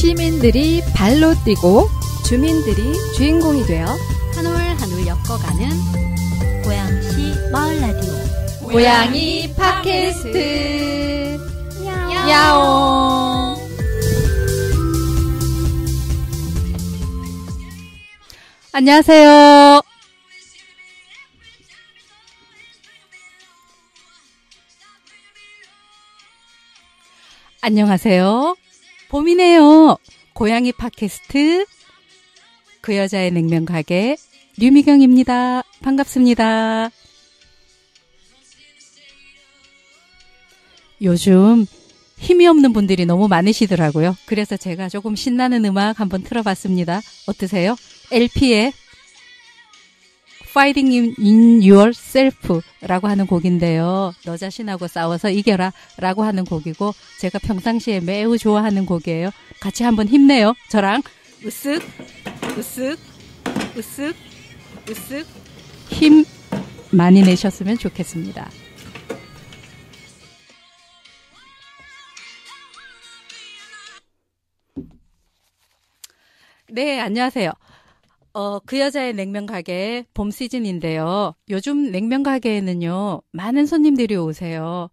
시민들이 발로 뛰고 주민들이 주인공이 되어 한올한올 엮어가는 고양시 마을 라디오 고양이 팟캐스트 야옹 안녕하세요. 안녕하세요. 봄이네요. 고양이 팟캐스트 그 여자의 냉면 가게 류미경입니다. 반갑습니다. 요즘 힘이 없는 분들이 너무 많으시더라고요. 그래서 제가 조금 신나는 음악 한번 틀어봤습니다. 어떠세요? LP의 Fighting in, Yourself라고 하는 곡인데요. 너 자신하고 싸워서 이겨라라고 하는 곡이고 제가 평상시에 매우 좋아하는 곡이에요. 같이 한번 힘내요. 저랑 으쓱 으쓱 으쓱 으쓱 힘 많이 내셨으면 좋겠습니다. 네, 안녕하세요. 어, 그 여자의 냉면 가게 봄 시즌인데요. 요즘 냉면 가게에는요, 많은 손님들이 오세요.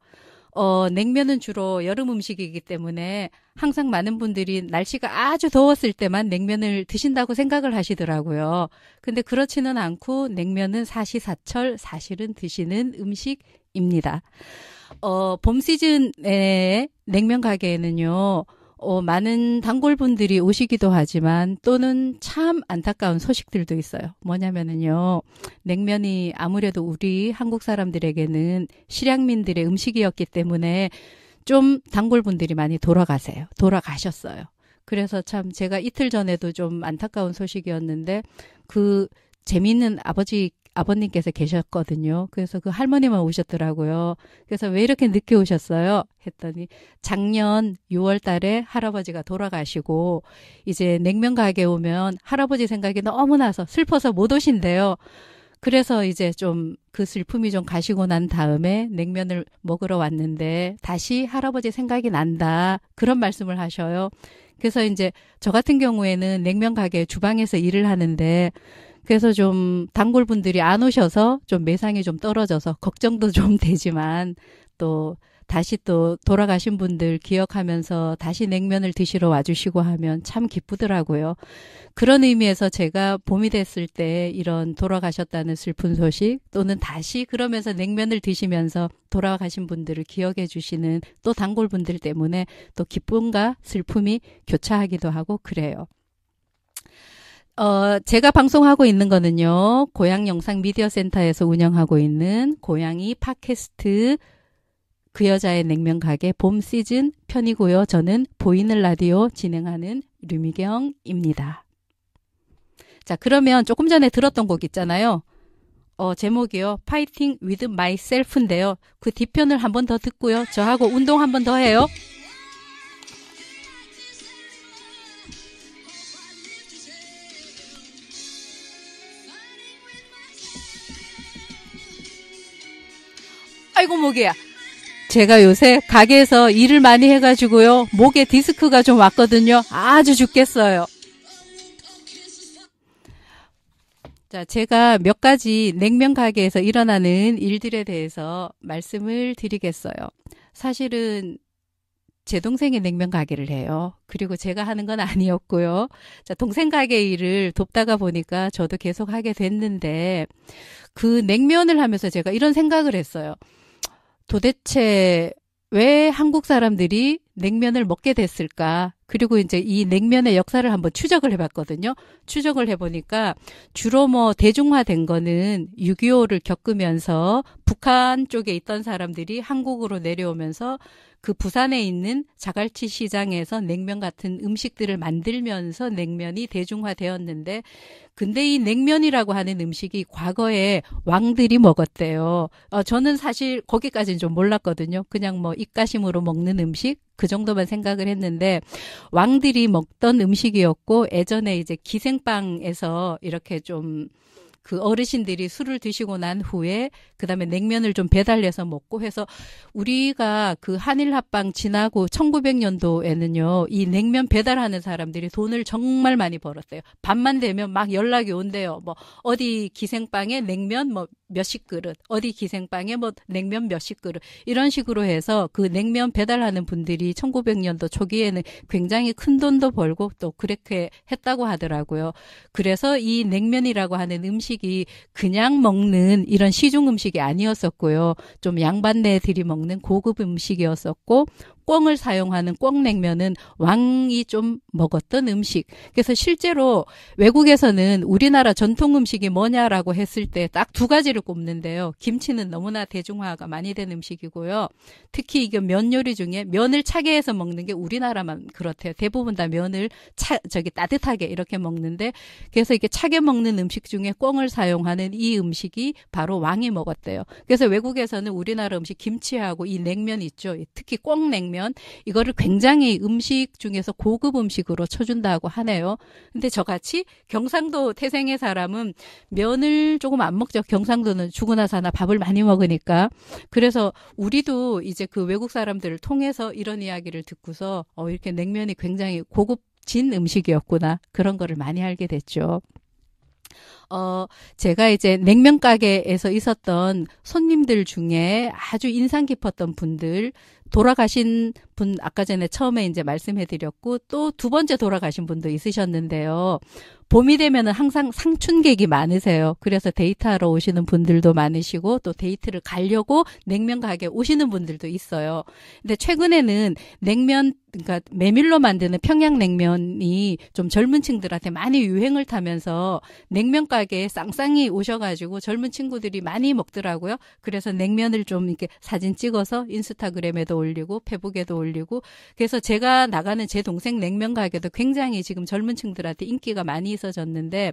어, 냉면은 주로 여름 음식이기 때문에 항상 많은 분들이 날씨가 아주 더웠을 때만 냉면을 드신다고 생각을 하시더라고요. 근데 그렇지는 않고 냉면은 사시사철 사실은 드시는 음식입니다. 어, 봄 시즌에 냉면 가게에는요, 어, 많은 단골분들이 오시기도 하지만 또는 참 안타까운 소식들도 있어요. 뭐냐면은요, 냉면이 아무래도 우리 한국 사람들에게는 실향민들의 음식이었기 때문에 좀 단골분들이 많이 돌아가세요. 돌아가셨어요. 그래서 참 제가 이틀 전에도 좀 안타까운 소식이었는데 그 재미있는 아버지 아버님께서 계셨거든요. 그래서 그 할머니만 오셨더라고요. 그래서 왜 이렇게 늦게 오셨어요? 했더니 작년 6월 달에 할아버지가 돌아가시고 이제 냉면 가게 오면 할아버지 생각이 너무 나서 슬퍼서 못 오신대요. 그래서 이제 좀 그 슬픔이 좀 가시고 난 다음에 냉면을 먹으러 왔는데 다시 할아버지 생각이 난다. 그런 말씀을 하셔요. 그래서 이제 저 같은 경우에는 냉면 가게 주방에서 일을 하는데 그래서 좀 단골 분들이 안 오셔서 좀 매상이 좀 떨어져서 걱정도 좀 되지만 또 다시 또 돌아가신 분들 기억하면서 다시 냉면을 드시러 와주시고 하면 참 기쁘더라고요. 그런 의미에서 제가 봄이 됐을 때 이런 돌아가셨다는 슬픈 소식 또는 다시 그러면서 냉면을 드시면서 돌아가신 분들을 기억해 주시는 또 단골분들 때문에 또 기쁨과 슬픔이 교차하기도 하고 그래요. 어, 제가 방송하고 있는 거는요, 고양 영상 미디어 센터에서 운영하고 있는 고양이 팟캐스트 그 여자의 냉면 가게 봄 시즌 편이고요. 저는 보이는 라디오 진행하는 류미경입니다. 자, 그러면 조금 전에 들었던 곡 있잖아요. 어, 제목이요. 파이팅 위드 마이셀프인데요. 그 뒤편을 한 번 더 듣고요. 저하고 운동 한 번 더 해요. 아이고 목이야. 제가 요새 가게에서 일을 많이 해가지고요. 목에 디스크가 좀 왔거든요. 아주 죽겠어요. 자, 제가 몇 가지 냉면 가게에서 일어나는 일들에 대해서 말씀을 드리겠어요. 사실은 제 동생이 냉면 가게를 해요. 그리고 제가 하는 건 아니었고요. 자, 동생 가게 일을 돕다가 보니까 저도 계속 하게 됐는데 그 냉면을 하면서 제가 이런 생각을 했어요. 도대체 왜 한국 사람들이 냉면을 먹게 됐을까? 그리고 이제 이 냉면의 역사를 한번 추적을 해봤거든요. 추적을 해보니까 주로 뭐 대중화된 거는 6.25를 겪으면서 북한 쪽에 있던 사람들이 한국으로 내려오면서 그 부산에 있는 자갈치 시장에서 냉면 같은 음식들을 만들면서 냉면이 대중화되었는데 근데 이 냉면이라고 하는 음식이 과거에 왕들이 먹었대요. 어, 저는 사실 거기까지는 좀 몰랐거든요. 그냥 뭐 입가심으로 먹는 음식 그 정도만 생각을 했는데 왕들이 먹던 음식이었고 예전에 이제 기생빵에서 이렇게 좀그 어르신들이 술을 드시고 난 후에 그다음에 냉면을 좀 배달해서 먹고 해서 우리가 그 한일합방 지나고 1900년도에는요. 이 냉면 배달하는 사람들이 돈을 정말 많이 벌었대요 밤만 되면 막 연락이 온대요. 뭐 어디 기생방에 냉면 뭐 몇십 그릇, 어디 기생방에 뭐 냉면 몇십 그릇 이런 식으로 해서 그 냉면 배달하는 분들이 1900년도 초기에는 굉장히 큰 돈도 벌고 또 그렇게 했다고 하더라고요. 그래서 이 냉면이라고 하는 음식 음식이 그냥 먹는 이런 시중 음식이 아니었었고요. 좀 양반네들이 먹는 고급 음식이었었고 꿩을 사용하는 꿩냉면은 왕이 좀 먹었던 음식. 그래서 실제로 외국에서는 우리나라 전통 음식이 뭐냐라고 했을 때 딱 두 가지를 꼽는데요. 김치는 너무나 대중화가 많이 된 음식이고요. 특히 이게 면 요리 중에 면을 차게 해서 먹는 게 우리나라만 그렇대요. 대부분 다 면을 차, 저기 따뜻하게 이렇게 먹는데 그래서 이렇게 차게 먹는 음식 중에 꿩을 사용하는 이 음식이 바로 왕이 먹었대요. 그래서 외국에서는 우리나라 음식 김치하고 이 냉면 있죠. 특히 꿩냉면 되면 이거를 굉장히 음식 중에서 고급 음식으로 쳐준다고 하네요. 근데 저같이 경상도 태생의 사람은 면을 조금 안 먹죠. 경상도는 죽으나 사나 밥을 많이 먹으니까. 그래서 우리도 이제 그 외국 사람들을 통해서 이런 이야기를 듣고서 어, 이렇게 냉면이 굉장히 고급 진 음식이었구나. 그런 거를 많이 알게 됐죠. 어, 제가 이제 냉면 가게에서 있었던 손님들 중에 아주 인상 깊었던 분들, 돌아가신 분 아까 전에 처음에 이제 말씀해 드렸고 또 두 번째 돌아가신 분도 있으셨는데요. 봄이 되면은 항상 상춘객이 많으세요. 그래서 데이트하러 오시는 분들도 많으시고 또 데이트를 가려고 냉면 가게 오시는 분들도 있어요. 근데 최근에는 냉면 그러니까 메밀로 만드는 평양냉면이 좀 젊은 층들한테 많이 유행을 타면서 냉면 가게에 쌍쌍이 오셔가지고 젊은 친구들이 많이 먹더라고요. 그래서 냉면을 좀 이렇게 사진 찍어서 인스타그램에도 올리고 페북에도 올리고 그래서 제가 나가는 제 동생 냉면 가게도 굉장히 지금 젊은 층들한테 인기가 많이 있어졌는데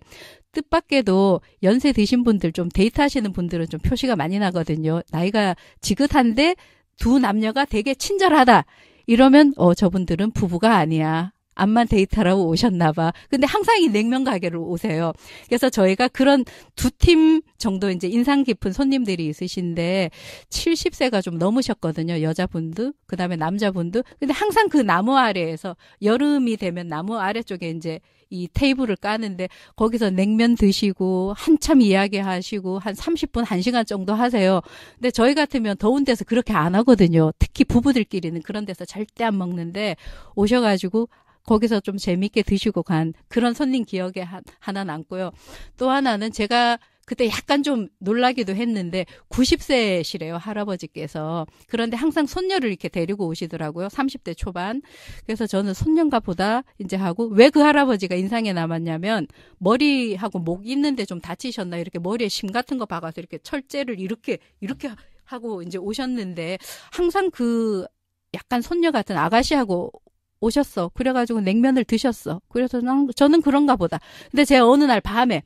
뜻밖에도 연세 드신 분들 좀 데이트하시는 분들은 좀 표시가 많이 나거든요. 나이가 지긋한데 두 남녀가 되게 친절하다. 이러면 어 저분들은 부부가 아니야. 암만 데이터라고 오셨나봐. 근데 항상 이 냉면 가게로 오세요. 그래서 저희가 그런 두 팀 정도 이제 인상 깊은 손님들이 있으신데 70세가 좀 넘으셨거든요. 여자분도 그다음에 남자분도. 근데 항상 그 나무 아래에서 여름이 되면 나무 아래쪽에 이제 이 테이블을 까는데 거기서 냉면 드시고 한참 이야기하시고 한 30분 1시간 정도 하세요. 근데 저희 같으면 더운 데서 그렇게 안 하거든요. 특히 부부들끼리는 그런 데서 절대 안 먹는데 오셔 가지고 거기서 좀재미있게 드시고 간 그런 손님 기억에 하, 하나 남고요. 또 하나는 제가 그때 약간 좀 놀라기도 했는데 90세시래요 할아버지께서 그런데 항상 손녀를 이렇게 데리고 오시더라고요 30대 초반 그래서 저는 손녀가 보다 이제 하고 왜 그 할아버지가 인상에 남았냐면 머리하고 목 있는데 좀 다치셨나 이렇게 머리에 심 같은 거 박아서 이렇게 철제를 이렇게 이렇게 하고 이제 오셨는데 항상 그 약간 손녀 같은 아가씨하고 오셨어. 그래가지고 냉면을 드셨어. 그래서 난, 저는 그런가 보다. 근데 제가 어느 날 밤에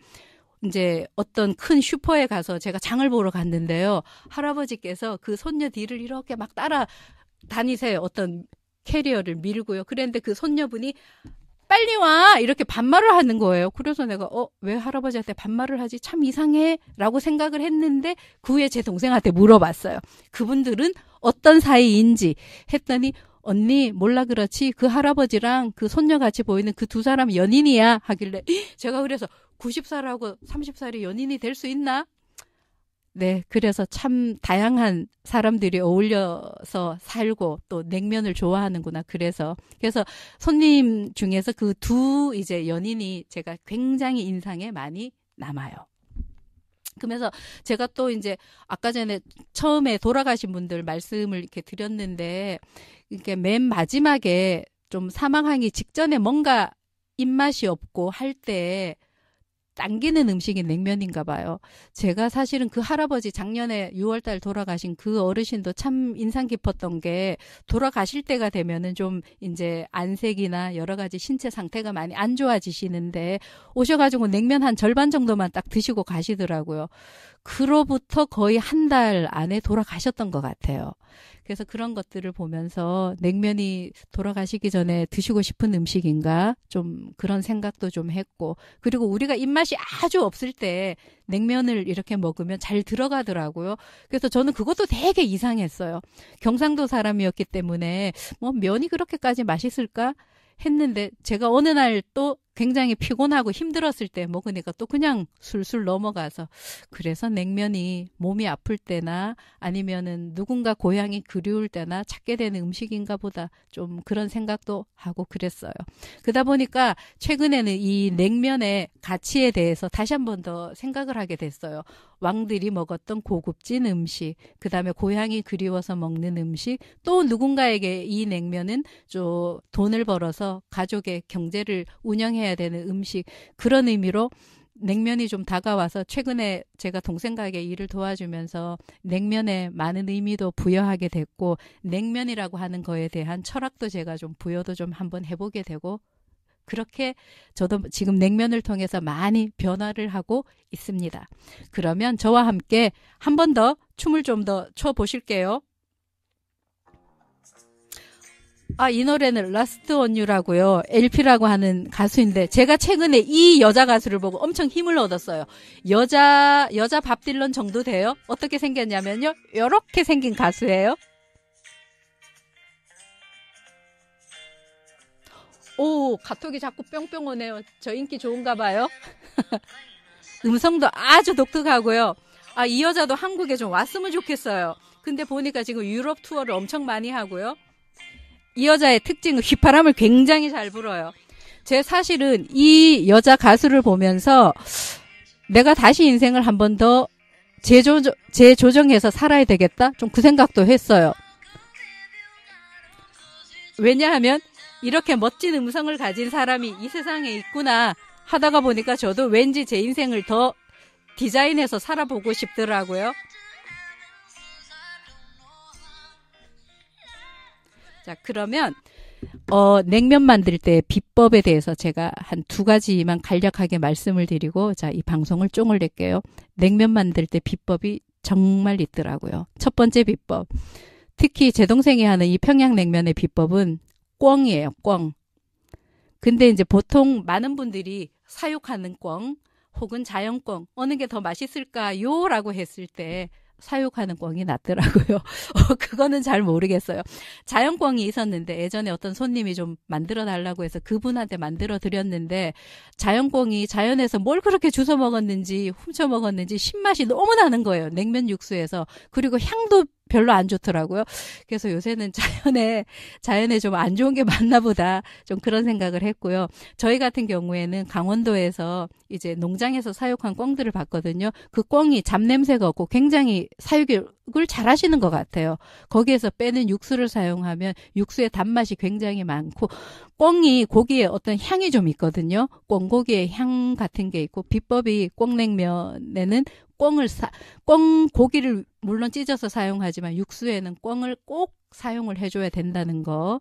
이제 어떤 큰 슈퍼에 가서 제가 장을 보러 갔는데요. 할아버지께서 그 손녀 뒤를 이렇게 막 따라 다니세요. 어떤 캐리어를 밀고요. 그랬는데 그 손녀분이 빨리 와! 이렇게 반말을 하는 거예요. 그래서 내가, 어, 왜 할아버지한테 반말을 하지? 참 이상해? 라고 생각을 했는데, 그 후에 제 동생한테 물어봤어요. 그분들은 어떤 사이인지 했더니, 언니 몰라 그렇지 그 할아버지랑 그 손녀 같이 보이는 그 두 사람 연인이야 하길래 제가 그래서 90살하고 30살이 연인이 될 수 있나? 네, 그래서 참 다양한 사람들이 어울려서 살고 또 냉면을 좋아하는구나. 그래서 그래서 손님 중에서 그 두 이제 연인이 제가 굉장히 인상에 많이 남아요. 그러면서 제가 또 이제 아까 전에 처음에 돌아가신 분들 말씀을 이렇게 드렸는데 이렇게 맨 마지막에 좀 사망하기 직전에 뭔가 입맛이 없고 할때 당기는 음식이 냉면인가 봐요. 제가 사실은 그 할아버지 작년에 6월달 돌아가신 그 어르신도 참 인상 깊었던 게 돌아가실 때가 되면은 좀 이제 안색이나 여러 가지 신체 상태가 많이 안 좋아지시는데 오셔가지고 냉면 한 절반 정도만 딱 드시고 가시더라고요. 그로부터 거의 한 달 안에 돌아가셨던 것 같아요. 그래서 그런 것들을 보면서 냉면이 돌아가시기 전에 드시고 싶은 음식인가 좀 그런 생각도 좀 했고 그리고 우리가 입맛이 아주 없을 때 냉면을 이렇게 먹으면 잘 들어가더라고요. 그래서 저는 그것도 되게 이상했어요. 경상도 사람이었기 때문에 뭐 면이 그렇게까지 맛있을까 했는데 제가 어느 날또 굉장히 피곤하고 힘들었을 때 먹으니까 또 그냥 술술 넘어가서 그래서 냉면이 몸이 아플 때나 아니면은 누군가 고향이 그리울 때나 찾게 되는 음식인가 보다 좀 그런 생각도 하고 그랬어요. 그러다 보니까 최근에는 이 냉면의 가치에 대해서 다시 한 번 더 생각을 하게 됐어요. 왕들이 먹었던 고급진 음식, 그 다음에 고향이 그리워서 먹는 음식, 또 누군가에게 이 냉면은 좀 돈을 벌어서 가족의 경제를 운영해 실천해야 되는 음식 그런 의미로 냉면이 좀 다가와서 최근에 제가 동생 가게 일을 도와주면서 냉면에 많은 의미도 부여하게 됐고 냉면이라고 하는 거에 대한 철학도 제가 좀 부여도 좀 한번 해보게 되고 그렇게 저도 지금 냉면을 통해서 많이 변화를 하고 있습니다. 그러면 저와 함께 한 번 더 춤을 좀 더 춰 보실게요. 아, 이 노래는 라스트 원유라고요. LP라고 하는 가수인데 제가 최근에 이 여자 가수를 보고 엄청 힘을 얻었어요. 여자 여자 밥 딜런 정도 돼요. 어떻게 생겼냐면요. 이렇게 생긴 가수예요. 오, 카톡이 자꾸 뿅뿅 오네요. 저 인기 좋은가 봐요. 음성도 아주 독특하고요. 아, 이 여자도 한국에 좀 왔으면 좋겠어요. 근데 보니까 지금 유럽 투어를 엄청 많이 하고요. 이 여자의 특징은 휘파람을 굉장히 잘 불어요. 제 사실은 이 여자 가수를 보면서 내가 다시 인생을 한 번 더 재조, 재조정해서 살아야 되겠다? 좀 그 생각도 했어요. 왜냐하면 이렇게 멋진 음성을 가진 사람이 이 세상에 있구나 하다가 보니까 저도 왠지 제 인생을 더 디자인해서 살아보고 싶더라고요. 자, 그러면 어, 냉면 만들 때 비법에 대해서 제가 한 두 가지만 간략하게 말씀을 드리고 자, 이 방송을 쫑을 낼게요. 냉면 만들 때 비법이 정말 있더라고요. 첫 번째 비법. 특히 제 동생이 하는 이 평양냉면의 비법은 꿩이에요, 꿩. 근데 이제 보통 많은 분들이 사육하는 꿩 혹은 자연 꿩 어느 게 더 맛있을까요? 라고 했을 때 사육하는 꿩이 낫더라고요. 어, 그거는 잘 모르겠어요. 자연 꿩이 있었는데 예전에 어떤 손님이 좀 만들어 달라고 해서 그분한테 만들어 드렸는데 자연 꿩이 자연에서 뭘 그렇게 주워 먹었는지 훔쳐 먹었는지 신맛이 너무 나는 거예요. 냉면 육수에서. 그리고 향도 별로 안 좋더라고요. 그래서 요새는 자연에 자연에 좀 안 좋은 게 맞나 보다 좀 그런 생각을 했고요. 저희 같은 경우에는 강원도에서 이제 농장에서 사육한 꿩들을 봤거든요. 그 꿩이 잡냄새가 없고 굉장히 사육을 잘 하시는 것 같아요. 거기에서 빼는 육수를 사용하면 육수의 단맛이 굉장히 많고 꿩이 고기에 어떤 향이 좀 있거든요. 꿩고기의 향 같은 게 있고 비법이 꿩냉면에는 꿩을 사, 꿩 고기를 물론 찢어서 사용하지만 육수에는 꿩을 꼭 사용을 해줘야 된다는 거.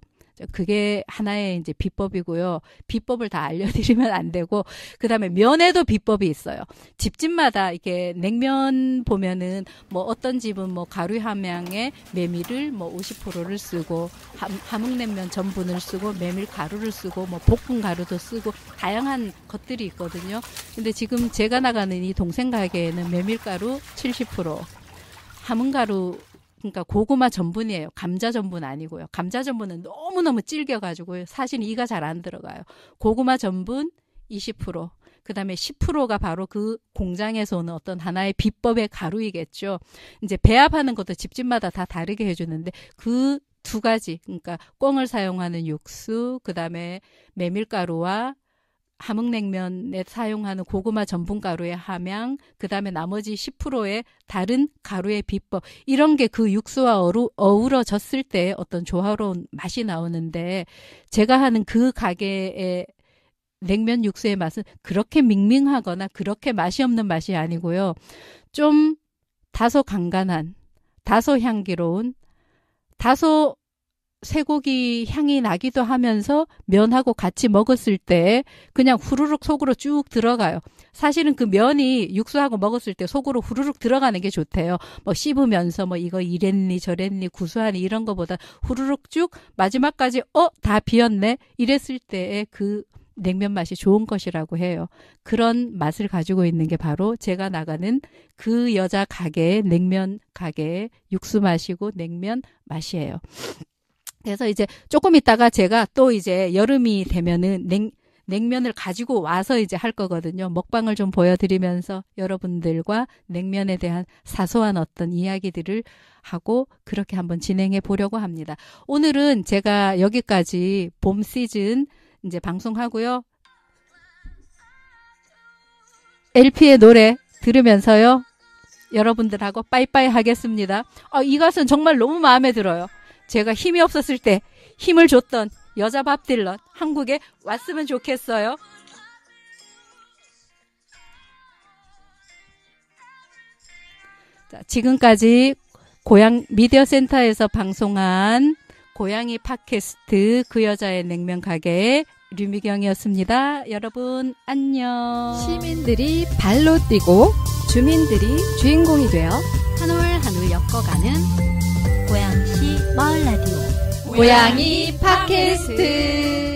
그게 하나의 이제 비법이고요. 비법을 다 알려드리면 안 되고, 그 다음에 면에도 비법이 있어요. 집집마다 이렇게 냉면 보면은 뭐 어떤 집은 뭐 가루 함량의 메밀을 뭐 50%를 쓰고, 함흥냉면 전분을 쓰고, 메밀 가루를 쓰고, 뭐 볶음 가루도 쓰고, 다양한 것들이 있거든요. 근데 지금 제가 나가는 이 동생 가게에는 메밀가루 70%, 함흥가루 그러니까 고구마 전분이에요. 감자 전분 아니고요. 감자 전분은 너무너무 질겨가지고 사실 이가 잘 안 들어가요. 고구마 전분 20%. 그 다음에 10%가 바로 그 공장에서 오는 어떤 하나의 비법의 가루이겠죠. 이제 배합하는 것도 집집마다 다 다르게 해주는데 그 두 가지, 그러니까 꿩을 사용하는 육수, 그 다음에 메밀가루와 함흥냉면에 사용하는 고구마 전분 가루의 함양, 그 다음에 나머지 10%의 다른 가루의 비법 이런 게 그 육수와 어루, 어우러졌을 때 어떤 조화로운 맛이 나오는데 제가 하는 그가게에 냉면 육수의 맛은 그렇게 밍밍하거나 그렇게 맛이 없는 맛이 아니고요. 좀 다소 간간한, 다소 향기로운, 다소 쇠고기 향이 나기도 하면서 면하고 같이 먹었을 때 그냥 후루룩 속으로 쭉 들어가요. 사실은 그 면이 육수하고 먹었을 때 속으로 후루룩 들어가는 게 좋대요. 뭐 씹으면서 뭐 이거 이랬니 저랬니 구수하니 이런 거보다 후루룩 쭉 마지막까지 어 다 비었네 이랬을 때의 그 냉면 맛이 좋은 것이라고 해요. 그런 맛을 가지고 있는 게 바로 제가 나가는 그 여자 가게의 냉면 가게의 육수 맛이고 냉면 맛이에요. 그래서 이제 조금 있다가 제가 또 이제 여름이 되면은 냉, 냉면을 가지고 와서 이제 할 거거든요. 먹방을 좀 보여드리면서 여러분들과 냉면에 대한 사소한 어떤 이야기들을 하고 그렇게 한번 진행해 보려고 합니다. 오늘은 제가 여기까지 봄 시즌 이제 방송하고요. LP의 노래 들으면서요. 여러분들하고 빠이빠이 하겠습니다. 어, 이것은 정말 너무 마음에 들어요. 제가 힘이 없었을 때 힘을 줬던 여자 밥 딜런 한국에 왔으면 좋겠어요. 자, 지금까지 고향 미디어 센터에서 방송한 고양이 팟캐스트 그 여자의 냉면 가게 류미경이었습니다. 여러분 안녕. 시민들이 발로 뛰고 주민들이 주인공이 되어 한올한올 엮어가는 고양 마을 라디오 고양이 팟캐스트